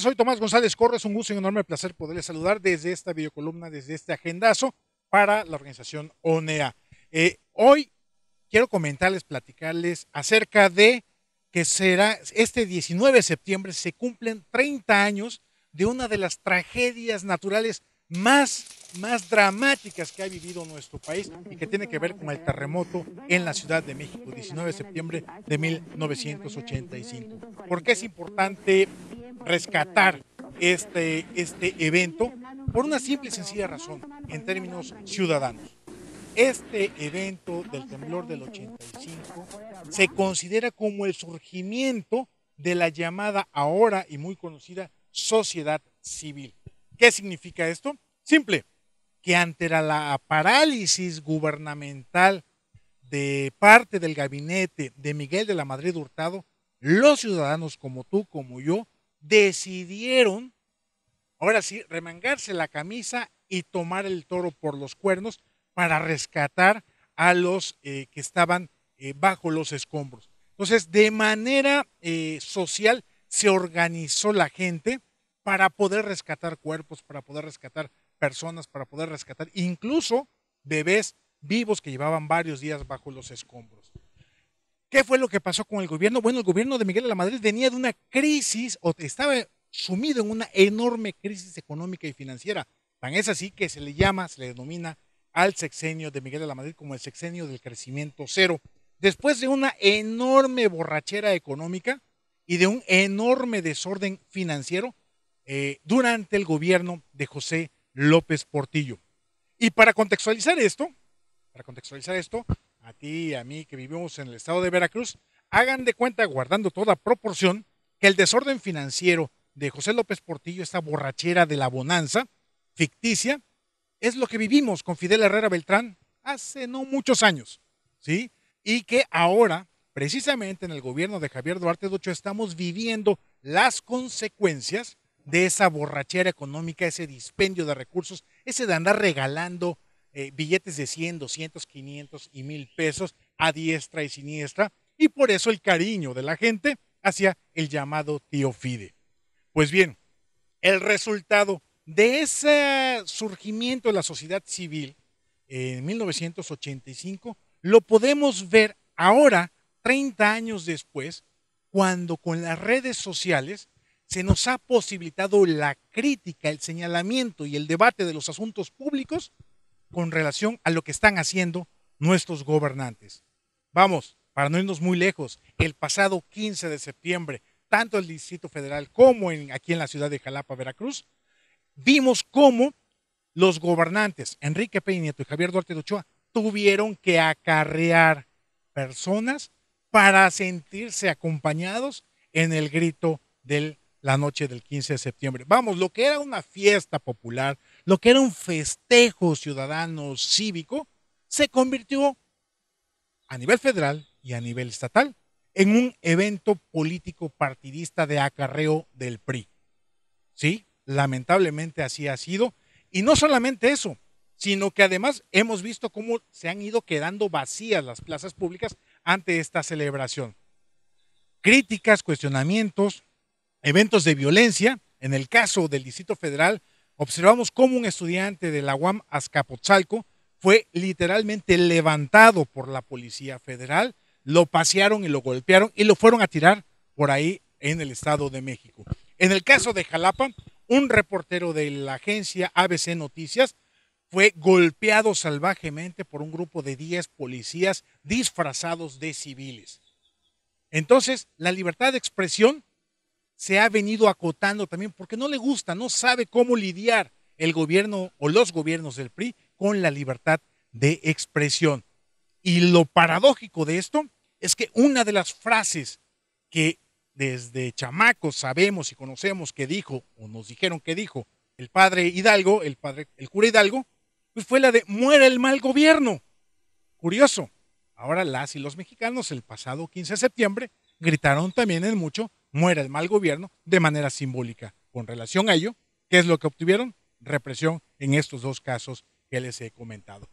Soy Tomás González Corres, un gusto y un enorme placer poderles saludar desde esta videocolumna, desde este agendazo para la organización ONEA. Eh, hoy quiero comentarles, platicarles acerca de que será este 19 de septiembre se cumplen 30 años de una de las tragedias naturales más, más dramáticas que ha vivido nuestro país y que tiene que ver con el terremoto en la Ciudad de México, 19 de septiembre de 1985. ¿Por qué es importante rescatar este, este evento por una simple y sencilla razón, en términos ciudadanos. Este evento del temblor del 85 se considera como el surgimiento de la llamada ahora y muy conocida sociedad civil. ¿Qué significa esto? Simple, que ante la parálisis gubernamental de parte del gabinete de Miguel de la Madrid Hurtado, los ciudadanos como tú, como yo, decidieron, ahora sí, remangarse la camisa y tomar el toro por los cuernos para rescatar a los eh, que estaban eh, bajo los escombros. Entonces, de manera eh, social se organizó la gente para poder rescatar cuerpos, para poder rescatar personas, para poder rescatar incluso bebés vivos que llevaban varios días bajo los escombros. ¿Qué fue lo que pasó con el gobierno? Bueno, el gobierno de Miguel de la Madrid venía de una crisis o estaba sumido en una enorme crisis económica y financiera. Tan es así que se le llama, se le denomina al sexenio de Miguel de la Madrid como el sexenio del crecimiento cero. Después de una enorme borrachera económica y de un enorme desorden financiero eh, durante el gobierno de José López Portillo. Y para contextualizar esto, para contextualizar esto, a ti y a mí que vivimos en el estado de Veracruz, hagan de cuenta, guardando toda proporción, que el desorden financiero de José López Portillo, esta borrachera de la bonanza ficticia, es lo que vivimos con Fidel Herrera Beltrán hace no muchos años, ¿sí? Y que ahora, precisamente en el gobierno de Javier Duarte Docho, estamos viviendo las consecuencias de esa borrachera económica, ese dispendio de recursos, ese de andar regalando eh, billetes de 100, 200, 500 y mil pesos a diestra y siniestra, y por eso el cariño de la gente hacia el llamado tío Fide. Pues bien, el resultado de ese surgimiento de la sociedad civil en 1985 lo podemos ver ahora, 30 años después, cuando con las redes sociales se nos ha posibilitado la crítica, el señalamiento y el debate de los asuntos públicos con relación a lo que están haciendo nuestros gobernantes. Vamos, para no irnos muy lejos, el pasado 15 de septiembre, tanto en el Distrito Federal como en, aquí en la ciudad de Jalapa, Veracruz, vimos cómo los gobernantes Enrique Peña Nieto y Javier Duarte de Ochoa tuvieron que acarrear personas para sentirse acompañados en el grito de la noche del 15 de septiembre. Vamos, lo que era una fiesta popular, lo que era un festejo ciudadano cívico, se convirtió a nivel federal y a nivel estatal en un evento político partidista de acarreo del PRI. Sí, lamentablemente así ha sido. Y no solamente eso, sino que además hemos visto cómo se han ido quedando vacías las plazas públicas ante esta celebración. Críticas, cuestionamientos, eventos de violencia. En el caso del Distrito Federal, observamos cómo un estudiante de la UAM Azcapotzalco fue literalmente levantado por la Policía Federal, lo pasearon y lo golpearon y lo fueron a tirar por ahí en el Estado de México. En el caso de Jalapa, un reportero de la agencia ABC Noticias fue golpeado salvajemente por un grupo de 10 policías disfrazados de civiles. Entonces, la libertad de expresión se ha venido acotando también porque no le gusta, no sabe cómo lidiar el gobierno o los gobiernos del PRI con la libertad de expresión. Y lo paradójico de esto es que una de las frases que desde chamacos sabemos y conocemos que dijo o nos dijeron que dijo el padre Hidalgo, el padre el cura Hidalgo, pues fue la de muera el mal gobierno. Curioso. Ahora las y los mexicanos el pasado 15 de septiembre gritaron también en mucho muera el mal gobierno de manera simbólica. Con relación a ello, ¿qué es lo que obtuvieron? Represión en estos dos casos que les he comentado.